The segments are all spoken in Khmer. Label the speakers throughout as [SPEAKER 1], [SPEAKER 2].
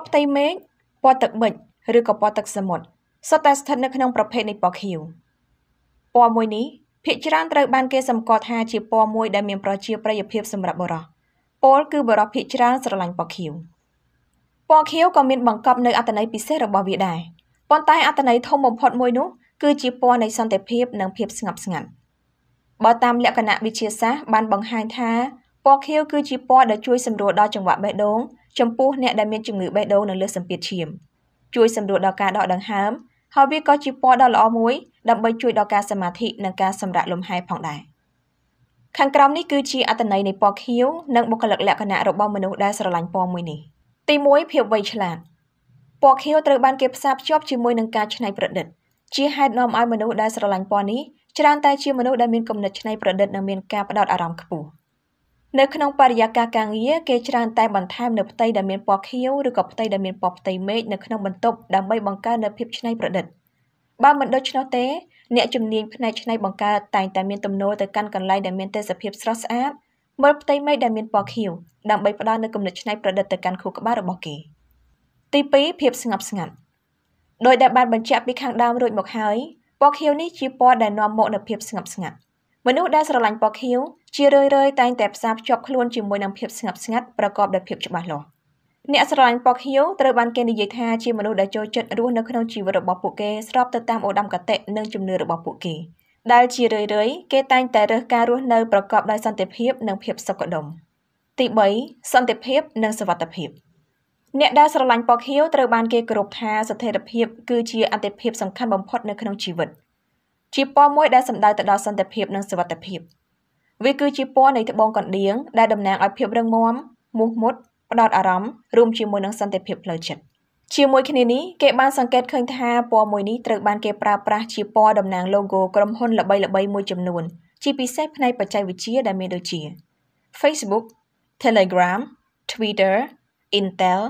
[SPEAKER 1] ពណ៌ផ្ទៃមេឃពណ៌ទឹកប៊ិចឬក៏ពណ៌ទឹកសមុទ្រសុទ្ធតែស្ថិតនៅក្នុងប្រភេទនៃពណ៌ខៀវពណ៌មួយនេះភាគច្រើនត្រូវបានគេសម្គាល់ថាជាពណ៌មួយដែលមានប្រជាប្រិយភាពសម្រាប់បុរសពលគឺបុរសភាគច្រើន ស្រឡាញ់ពណ៌ខៀវពណ៌ខៀវក៏មានបង្កប់នៅអត្ថន័យពិសេសរបស់វាដែរប៉ុន្តែអត្ថន័យធំបំផុតមួយនោះគឺជាពណ៌នៃសន្តិភាពនិងភាពស្ងប់ស្ងាត់បើតាមលក្ខណៈវិទ្យាសាស្ត្របានបង្ហាញថាពណ៌ខៀវគឺជាពណ៌ដែលជួយ សម្រួលដល់ចង្វាក់បេះដូងចំពោះអ្នកដែលមានជំងឺបេះដូងនិងលើសសម្ពាធឈាមជួយសម្រួលដល់ការដកដង្ហើមហើយវាក៏ជាពណ៌ដ៏ល្អមួយដើម្បីជួយដល់ការសមាធិនិងការសម្រាកលំហែផងដែរខាងក្រោមនេះគឺជាអត្ថន័យនៃពណ៌ខៀវនិងបុគ្គលិកលក្ខណៈរបស់មនុស្សដែលស្រឡាញ់ពណ៌មួយនេះទី1ភាពវៃឆ្លាតពណ៌ខៀវត្រូវបានគេផ្សារភ្ជាប់ជាមួយនឹងការច្នៃប្រឌិតជាហេតុនាំឲ្យមនុស្សដែលស្រឡាញ់ពណ៌នេះច្រើនតែជាមនុស្សដែលមានគំនិតច្នៃប្រឌិតនិងមានការផ្ដោតអារម្មណ៍ខ្ពស់នៅក្នុងបរិយាកាសការងារគេច្រើនតែបន្ថែមនៅផ្ទៃដែលមានពណ៌ខៀវឬក៏ផ្ទៃដែលមានពណ៌ផ្ទៃមេឃនៅក្នុងបន្ទប់ដើម្បីបង្កើននូវភាពច្នៃប្រឌិតបើមិនដូច្នោះទេ អ្នកជំនាញផ្នែកច្នៃបង្កើតតែងតែមានទំនោរទៅកាន់កន្លែងដែលមានទេសភាពស្រស់ស្អាតមើលផ្ទៃមេឃដែលមានពណ៌ខៀវដើម្បីផ្ដល់នូវគំនិតច្នៃប្រឌិតទៅកាន់ខួរក្បាលរបស់គេទី2ភាពស្ងប់ស្ងាត់ដោយដែលបានបញ្ជាក់ពីខាងដើមរួចមកហើយពណ៌ខៀវនេះជាពណ៌ដែលនាំមកនូវភាពស្ងប់ស្ងាត់មនុស្សដែលស្រឡាញ់ពណ៌ខៀវជារឿយៗតែងតែផ្សារភ្ជាប់ខ្លួនជាមួយនឹងភាពស្ងប់ស្ងាត់ប្រកបដោយភាពច្បាស់លាស់អ្នកស្រឡាញ់ពណ៌ខៀវត្រូវបានគេនិយាយថាជាមនុស្សដែលចូលចិត្តរស់នៅក្នុងជីវិតរបស់ពួកគេស្របទៅតាមឧត្តមគតិនិងជំនឿរបស់ពួកគេដែលជារឿយៗគេតែងតែរើសការរស់នៅប្រកបដោយសន្តិភាពនិងភាពសុខដុមទី3សន្តិភាពនិងសុវត្ថិភាពអ្នកដែលស្រឡាញ់ពណ៌ខៀវត្រូវបានគេគោរពថាស្ថិរភាពគឺជាអតិភិបសំខាន់បំផុតនៅក្នុងជីវិត។ជាពណ៌មួយដែលសំដៅទៅដល់សន្តិភាពនិងសុវត្ថិភាពវាគឺជាពណ៌នៃត្បូងកណ្ដៀងដែលតំណាងឲ្យភាពរឹងមាំមោះមុតផ្ដោតអារម្មណ៍រួមជាមួយនឹងសន្តិភាពផ្លូវចិត្តជាមួយគ្នានេះគេបានសង្កេតឃើញថាពណ៌មួយនេះត្រូវបានគេប្រើប្រាស់ជាពណ៌តំណាង logo ក្រុមហ៊ុនល្បីៗមួយចំនួនជាពិសេសផ្នែកបច្ចេកវិទ្យាដែលមានដូចជា Facebook, Telegram, Twitter, Intel,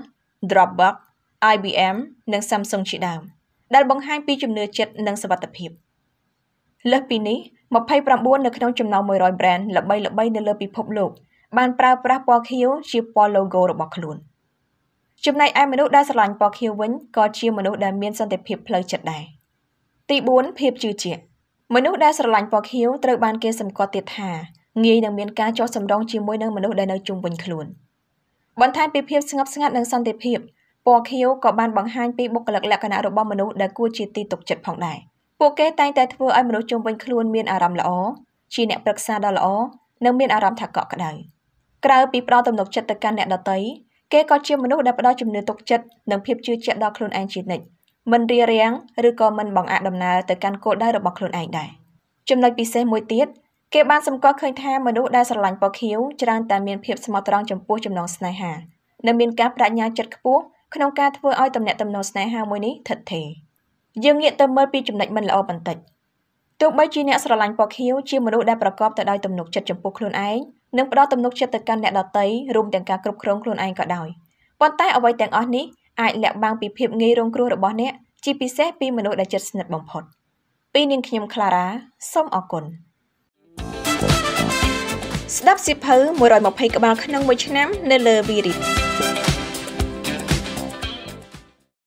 [SPEAKER 1] Dropbox, IBM និង Samsung ជាដើម ដែលបង្ហាញពីជំនឿចិត្តនិងសវត្ថិភាព។លើសពីនេះ29នៅក្នុងចំណោម100 brand ល្បីៗនៅលើពិភពលោកបានប្រើប្រាស់ពណ៌ខៀវជាពណ៌ logo របស់ខ្លួនចំណែកឯមនុស្សដែលស្រឡាញ់ពណ៌ខៀវវិញក៏ជាមនុស្សដែលមានសន្តិភាពផ្លូវចិត្តដែរទី4ភាពជឿជាក់មនុស្សដែលស្រឡាញ់ពណ៌ខៀវត្រូវបានគេសម្គាល់ទៀតថាងាយនឹងមានការចោះសម្រុងជាមួយនឹងមនុស្សដែលនៅជុំវិញខ្លួនបន្ថែមពីភាពស្ងប់ស្ងាត់និងសន្តិភាពពណ៌ខៀវក៏បានបង្ហាញពីបុគ្គលិកលក្ខណៈរបស់មនុស្សដែលគួរជាទីទុកចិត្តផងដែរ។ពួកគេតែងតែធ្វើឲ្យមនុស្សជុំវិញខ្លួនមានអារម្មណ៍ល្អជាអ្នកប្រឹក្សាដ៏ល្អនិងមានអារម្មណ៍ថាកក់ក្ដៅក្រៅពីផ្ដល់ទំនុកចិត្តទៅកាន់អ្នកដទៃគេក៏ជាមនុស្សដែលផ្ដល់ជំនឿទុកចិត្តនិងភាពជឿជាក់ដល់ខ្លួនឯងជានិច្ចមិនរារាំងឬក៏មិនបង្អាក់ដំណើរទៅកាន់គោលដៅរបស់ខ្លួនឯងដែរចំណុចពិសេសមួយទៀតគេបានសម្គាល់ឃើញថាមនុស្សដែលស្រឡាញ់ពណ៌ខៀវច្រើនតែមានភាពស្មោះត្រង់ចំពោះចំណងស្នេហានិងមានការប្រាជ្ញាចិត្តខ្ពស់ក្នុងការធ្វើឲ្យទំនាក់ទំនងស្នេហាមួយនេះថិតថេរ។យើងងាកទៅមើលពីចំណុចមិនល្អបន្តិចទោះបីជាអ្នកស្រឡាញ់ពណ៌ខៀវជាមនុស្សដែលប្រកបទៅដោយទំនុកចិត្តចំពោះខ្លួនឯងនិងផ្ដល់ទំនុកចិត្តទៅកាន់អ្នកដទៃរួមទាំងការគ្រប់គ្រងខ្លួនឯងក៏ដោយប៉ុន្តែអ្វីទាំងអស់នេះអាចលាក់បាំងពីភាពងាយរងគ្រោះរបស់អ្នកជាពិសេសពីមនុស្សដែលជិតស្និទ្ធបំផុតពីនាងខ្ញុំខ្លារ៉ាសូមអរគុណស្ដាប់សិភៅ120ក្បាលក្នុងមួយឆ្នាំនៅលើ Virit